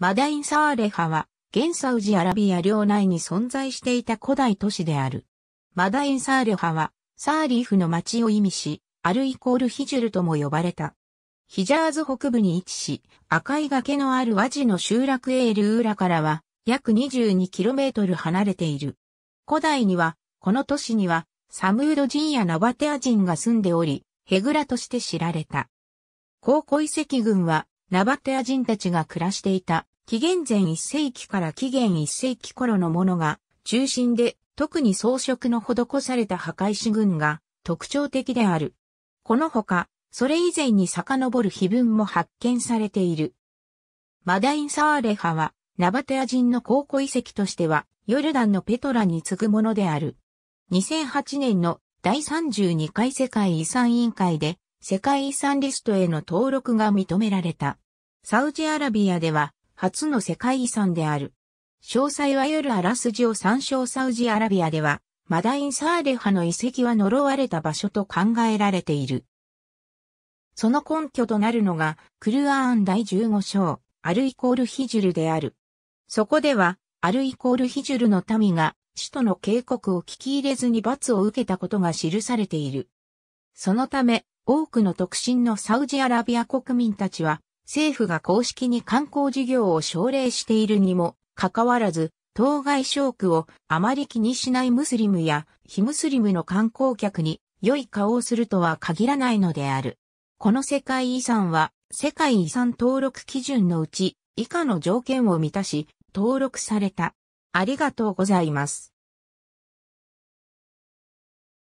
マダイン・サーレハは、現サウジアラビア領内に存在していた古代都市である。マダイン・サーレハは、サーリーフの町を意味し、アルイコールヒジュルとも呼ばれた。ヒジャーズ北部に位置し、赤い崖のある和地の集落エールウーラからは、約 22km 離れている。古代には、この都市には、サムード人やナバテア人が住んでおり、ヘグラとして知られた。考古遺跡群は、ナバテア人たちが暮らしていた、紀元前1世紀から紀元1世紀頃のものが中心で、特に装飾の施された墓石群が特徴的である。このほか、それ以前に遡る碑文も発見されている。マダイン・サーレハは、ナバテア人の考古遺跡としては、ヨルダンのペトラに次ぐものである。2008年の第32回世界遺産委員会で、世界遺産リストへの登録が認められた。サウジアラビアでは初の世界遺産である。詳細は夜あらすじを参照サウジアラビアでは、マダイン・サーレハの遺跡は呪われた場所と考えられている。その根拠となるのが、クルアーン第15章、アルイコールヒジュルである。そこでは、アルイコールヒジュルの民が、使徒の警告を聞き入れずに罰を受けたことが記されている。そのため、多くの特進のサウジアラビア国民たちは、政府が公式に観光事業を奨励しているにも、かかわらず、当該ー区をあまり気にしないムスリムや非ムスリムの観光客に良い顔をするとは限らないのである。この世界遺産は世界遺産登録基準のうち以下の条件を満たし登録された。ありがとうございます。